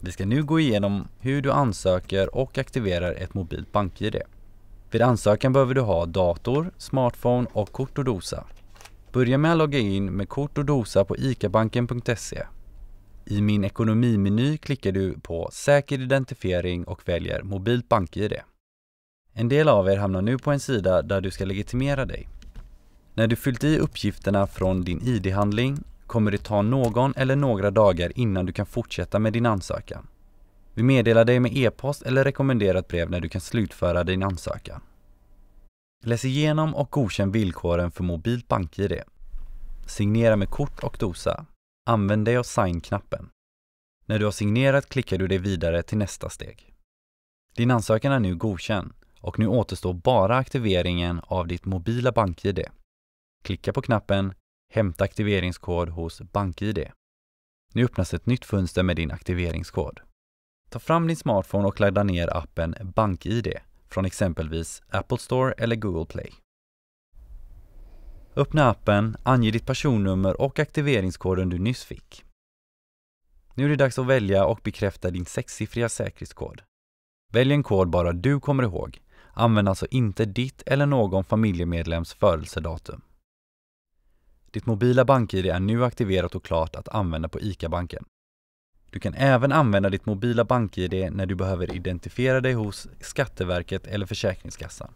Vi ska nu gå igenom hur du ansöker och aktiverar ett mobilt BankID. Vid ansökan behöver du ha dator, smartphone och kort och dosa. Börja med att logga in med kort och dosa på icabanken.se. I Min ekonomimeny klickar du på Säker identifiering och väljer Mobilt BankID. En del av er hamnar nu på en sida där du ska legitimera dig. När du fyllt i uppgifterna från din ID-handling kommer det ta någon eller några dagar innan du kan fortsätta med din ansökan. Vi meddelar dig med e-post eller rekommenderat brev när du kan slutföra din ansökan. Läs igenom och godkänn villkoren för Mobilt BankID. Signera med kort och dosa. Använd dig av sign-knappen. När du har signerat klickar du dig vidare till nästa steg. Din ansökan är nu godkänd och nu återstår bara aktiveringen av ditt mobila BankID. Klicka på knappen Hämta aktiveringskod hos BankID. Nu öppnas ett nytt fönster med din aktiveringskod. Ta fram din smartphone och ladda ner appen BankID från exempelvis Apple Store eller Google Play. Öppna appen, ange ditt personnummer och aktiveringskoden du nyss fick. Nu är det dags att välja och bekräfta din sexsiffriga säkerhetskod. Välj en kod bara du kommer ihåg. Använd alltså inte ditt eller någon familjemedlems födelsedatum. Ditt mobila BankID är nu aktiverat och klart att använda på ICA-banken. Du kan även använda ditt mobila BankID när du behöver identifiera dig hos Skatteverket eller Försäkringskassan.